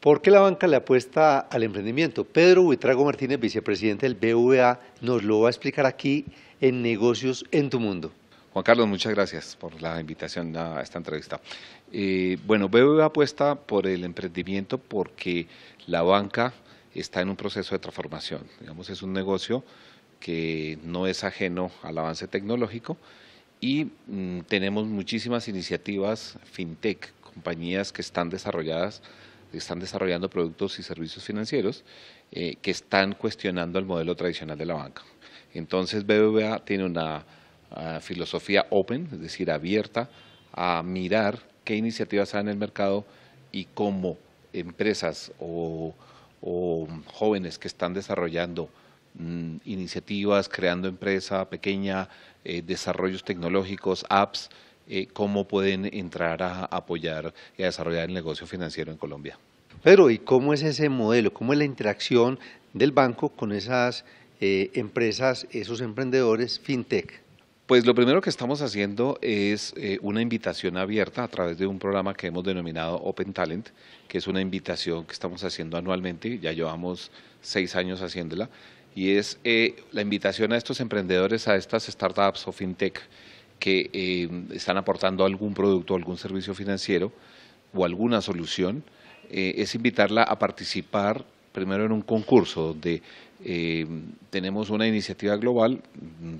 ¿Por qué la banca le apuesta al emprendimiento? Pedro Buitrago Martínez, vicepresidente del BVA, nos lo va a explicar aquí en Negocios en tu Mundo. Juan Carlos, muchas gracias por la invitación a esta entrevista. Eh, bueno, BVA apuesta por el emprendimiento porque la banca está en un proceso de transformación. Digamos, es un negocio que no es ajeno al avance tecnológico y mm, tenemos muchísimas iniciativas fintech, compañías que están desarrolladas están desarrollando productos y servicios financieros eh, que están cuestionando el modelo tradicional de la banca. Entonces BBVA tiene una ah, filosofía open, es decir, abierta a mirar qué iniciativas hay en el mercado y cómo empresas o, jóvenes que están desarrollando mm, iniciativas, creando empresa pequeña, eh, desarrollos tecnológicos, apps, eh, cómo pueden entrar a apoyar y a desarrollar el negocio financiero en Colombia. Pero ¿y cómo es ese modelo? ¿Cómo es la interacción del banco con esas eh, empresas, esos emprendedores fintech? Pues lo primero que estamos haciendo es eh, una invitación abierta a través de un programa que hemos denominado Open Talent, que es una invitación que estamos haciendo anualmente, ya llevamos seis años haciéndola, y es la invitación a estos emprendedores, a estas startups o fintech que eh, están aportando algún producto, algún servicio financiero o alguna solución, eh, es invitarla a participar primero en un concurso donde eh, tenemos una iniciativa global,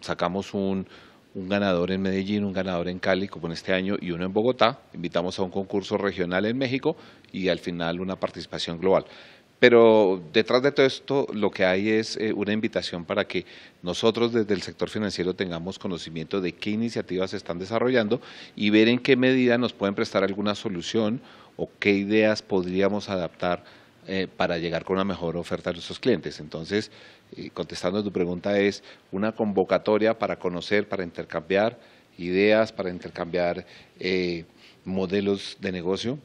sacamos un, un ganador en Medellín, un ganador en Cali, como en este año, y uno en Bogotá. Invitamos a un concurso regional en México y al final una participación global. Pero detrás de todo esto lo que hay es eh, una invitación para que nosotros desde el sector financiero tengamos conocimiento de qué iniciativas se están desarrollando y ver en qué medida nos pueden prestar alguna solución o qué ideas podríamos adaptar eh, para llegar con una mejor oferta a nuestros clientes. Entonces, eh, contestando a tu pregunta, es una convocatoria para conocer, para intercambiar ideas, para intercambiar modelos de negocio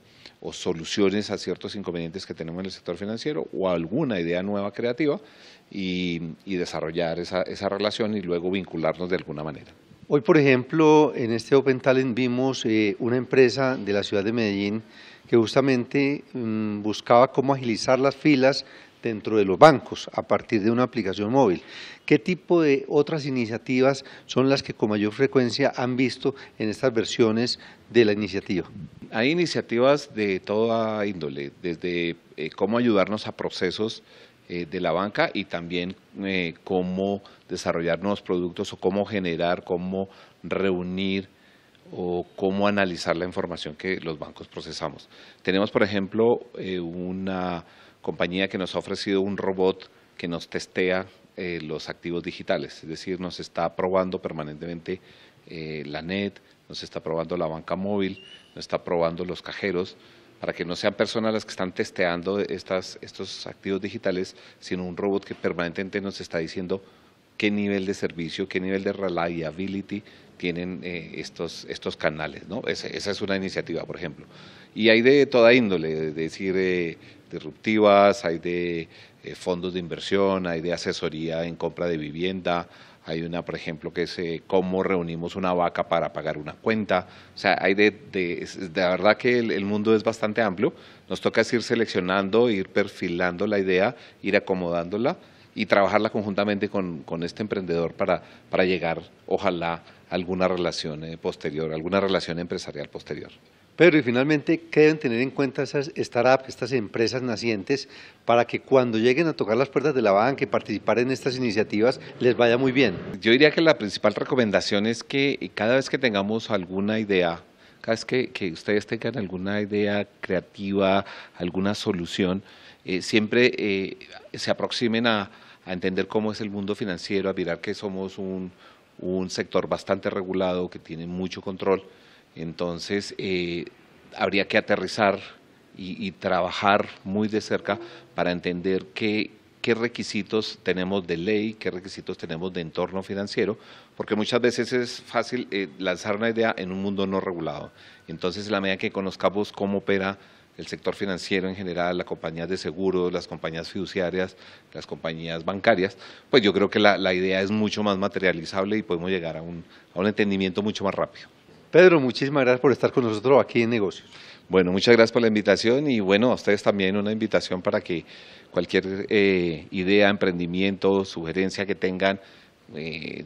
o soluciones a ciertos inconvenientes que tenemos en el sector financiero o alguna idea nueva creativa y, desarrollar esa, esa relación y luego vincularnos de alguna manera. Hoy, por ejemplo, en este Open Talent vimos eh, una empresa de la ciudad de Medellín que justamente mm, buscaba cómo agilizar las filas dentro de los bancos a partir de una aplicación móvil. ¿Qué tipo de otras iniciativas son las que con mayor frecuencia han visto en estas versiones de la iniciativa? Hay iniciativas de toda índole, desde eh, cómo ayudarnos a procesos eh, de la banca y también eh, cómo desarrollar nuevos productos o cómo generar, cómo reunir o cómo analizar la información que los bancos procesamos. Tenemos, por ejemplo, una compañía que nos ha ofrecido un robot que nos testea los activos digitales, es decir, nos está probando permanentemente la net, nos está probando la banca móvil, está probando los cajeros, para que no sean personas las que están testeando estas, estos activos digitales, sino un robot que permanentemente nos está diciendo qué nivel de servicio, qué nivel de reliability tienen eh, estos, estos canales. esa es una iniciativa, por ejemplo. Y hay de toda índole, es de decir, eh, disruptivas, hay de eh, fondos de inversión, hay de asesoría en compra de vivienda, hay una, por ejemplo, que es eh, cómo reunimos una vaca para pagar una cuenta. O sea, hay de, de, verdad que el, mundo es bastante amplio. Nos toca ir seleccionando, ir perfilando la idea, ir acomodándola y trabajarla conjuntamente con, este emprendedor para, para llegar, ojalá, a alguna relación eh, posterior, alguna relación empresarial posterior. Pero y finalmente, ¿qué deben tener en cuenta esas startups, estas empresas nacientes, para que cuando lleguen a tocar las puertas de la banca y participar en estas iniciativas, les vaya muy bien? Yo diría que la principal recomendación es que cada vez que tengamos alguna idea, cada vez que, ustedes tengan alguna idea creativa, alguna solución, eh, siempre eh, se aproximen a, entender cómo es el mundo financiero, a mirar que somos un sector bastante regulado, que tiene mucho control entonces, eh, habría que aterrizar y, trabajar muy de cerca para entender qué, requisitos tenemos de ley, qué requisitos tenemos de entorno financiero, porque muchas veces es fácil eh, lanzar una idea en un mundo no regulado. Entonces, en la medida que conozcamos cómo opera el sector financiero en general, las compañías de seguros, las compañías fiduciarias, las compañías bancarias, pues yo creo que la, idea es mucho más materializable y podemos llegar a un entendimiento mucho más rápido. Pedro, muchísimas gracias por estar con nosotros aquí en Negocios. Bueno, muchas gracias por la invitación y bueno, a ustedes también una invitación para que cualquier eh, idea, emprendimiento, sugerencia que tengan, eh,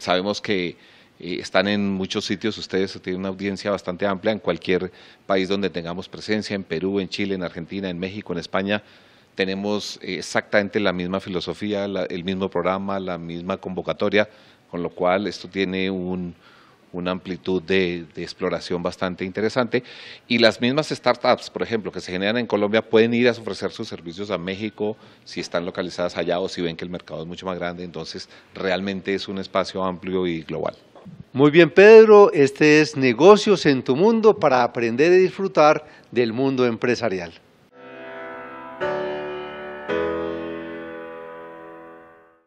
sabemos que eh, están en muchos sitios, ustedes tienen una audiencia bastante amplia en cualquier país donde tengamos presencia, en Perú, en Chile, en Argentina, en México, en España, tenemos exactamente la misma filosofía, el mismo programa, la misma convocatoria, con lo cual esto tiene un una amplitud de, exploración bastante interesante. Y las mismas startups, por ejemplo, que se generan en Colombia, pueden ir a ofrecer sus servicios a México si están localizadas allá o si ven que el mercado es mucho más grande. Entonces, realmente es un espacio amplio y global. Muy bien, Pedro, este es Negocios en tu Mundo para aprender y disfrutar del mundo empresarial.